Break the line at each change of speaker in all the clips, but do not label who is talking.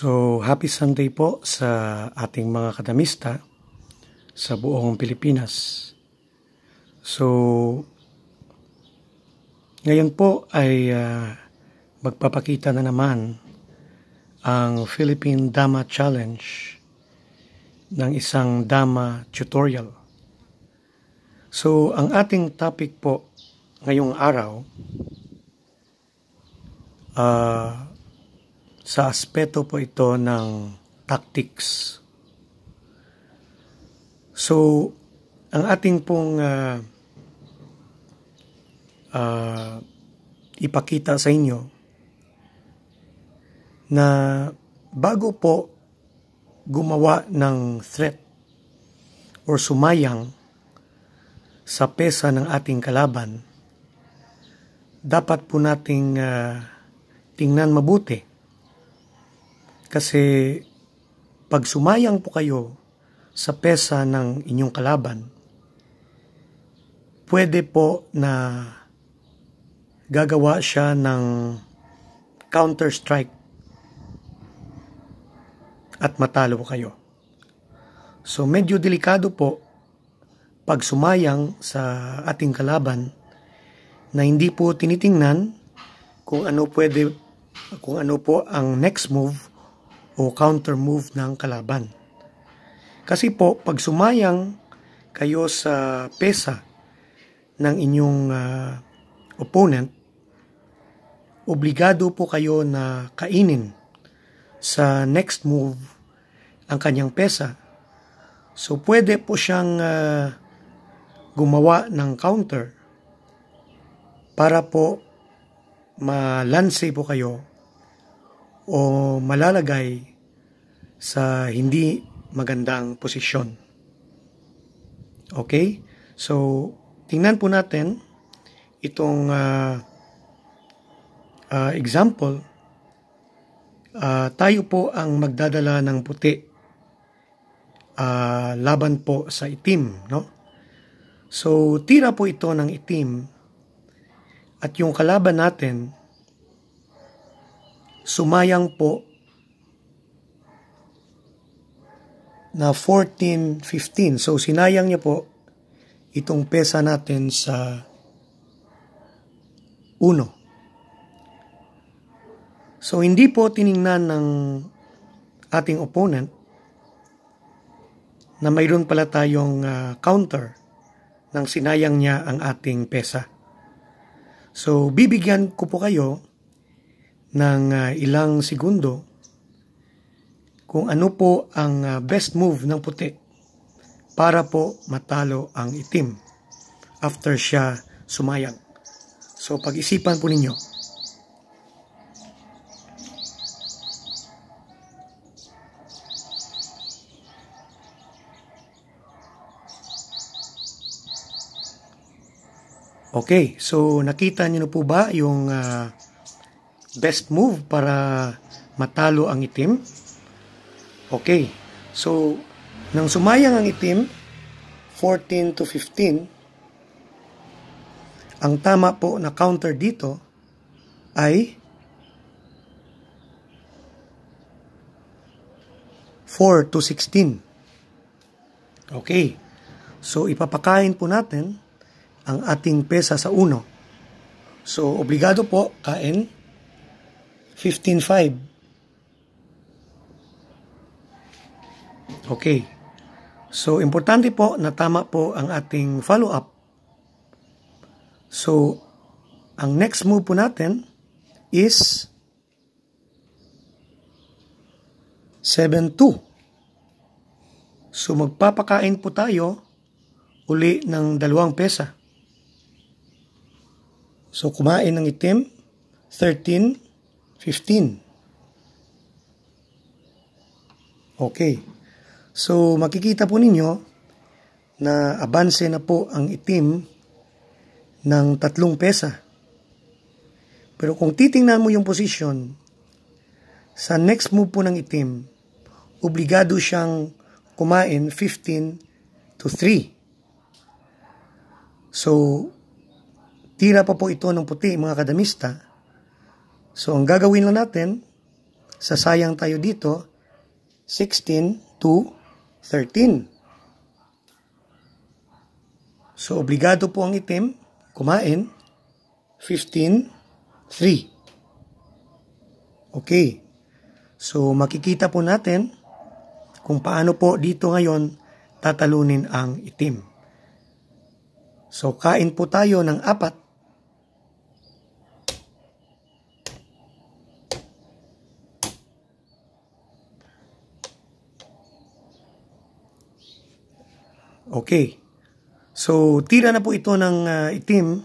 So, happy Sunday po sa ating mga kadamista sa buong Pilipinas. So, ngayon po ay uh, magpapakita na naman ang Philippine Dama Challenge ng isang Dama tutorial. So, ang ating topic po ngayong araw uh, sa aspeto po ito ng tactics. So, ang ating pong uh, uh, ipakita sa inyo na bago po gumawa ng threat or sumayang sa pesa ng ating kalaban, dapat po nating uh, tingnan mabuti kasi pag sumayang po kayo sa pesa ng inyong kalaban, pwede po na gagawa siya ng counter-strike at matalo po kayo. So medyo delikado po pag sumayang sa ating kalaban na hindi po tinitingnan kung ano pwede kung ano po ang next move o counter move ng kalaban. Kasi po, pag sumayang kayo sa pesa ng inyong uh, opponent, obligado po kayo na kainin sa next move ang kanyang pesa. So, pwede po siyang uh, gumawa ng counter para po malansi po kayo o malalagay sa hindi magandang posisyon. Okay? So, tingnan po natin itong uh, uh, example. Uh, tayo po ang magdadala ng puti uh, laban po sa itim. No? So, tira po ito ng itim at yung kalaban natin sumayang po na 14.15. So, sinayang niya po itong pesa natin sa 1. So, hindi po tiningnan ng ating opponent na mayroon pala tayong uh, counter ng sinayang niya ang ating pesa. So, bibigyan ko po kayo ng uh, ilang segundo kung ano po ang uh, best move ng puti para po matalo ang itim after siya sumayag. So pag-isipan po ninyo. Okay, so nakita niyo po ba yung uh, best move para matalo ang itim? Okay. So, nang sumayang ang itim, 14 to 15, ang tama po na counter dito ay 4 to 16. Okay. So, ipapakain po natin ang ating pesa sa uno. So, obligado po kain 15.5. Okay. So, importante po na tama po ang ating follow-up. So, ang next move po natin is 7.2. So, magpapakain po tayo uli ng dalawang pesa. So, kumain ng itim, 13. 15. Okay. So, makikita po ninyo na abanse na po ang itim ng tatlong pesa. Pero kung titingnan mo yung position, sa next move po ng itim, obligado siyang kumain 15 to 3. So, tira pa po ito ng puti mga kadamista So, ang gagawin lang natin, sasayang tayo dito, 16 to 13. So, obligado po ang itim, kumain, 15, 3. Okay. So, makikita po natin kung paano po dito ngayon tatalunin ang itim. So, kain po tayo ng apat Okay. So, tira na po ito ng uh, itim.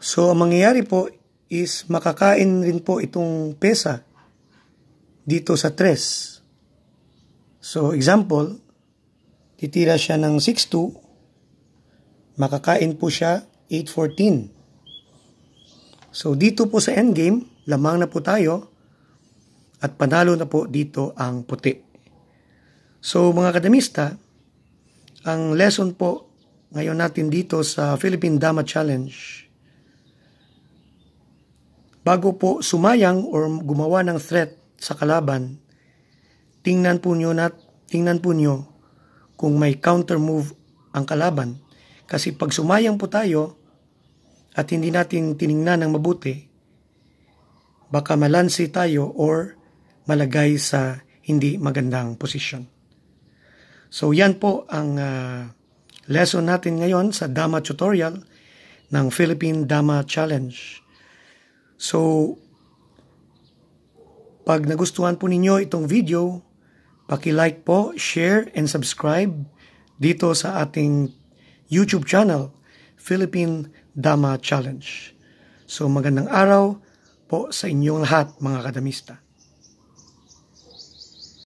So, ang mangyayari po is makakain rin po itong pesa dito sa tres. So, example, titira siya ng 6-2, makakain po siya 8-14. So, dito po sa endgame, lamang na po tayo at panalo na po dito ang puti. So mga kademista, ang lesson po ngayon natin dito sa Philippine Dhamma Challenge, bago po sumayang or gumawa ng threat sa kalaban, tingnan po nyo, nat, tingnan po nyo kung may counter move ang kalaban. Kasi pag sumayang po tayo at hindi natin tiningnan ng mabuti, baka malansi tayo or malagay sa hindi magandang posisyon. So yan po ang uh, lesson natin ngayon sa Dama tutorial ng Philippine Dama Challenge. So pag nagustuhan po ninyo itong video, paki-like po, share and subscribe dito sa ating YouTube channel, Philippine Dama Challenge. So magandang araw po sa inyong lahat mga kadamista.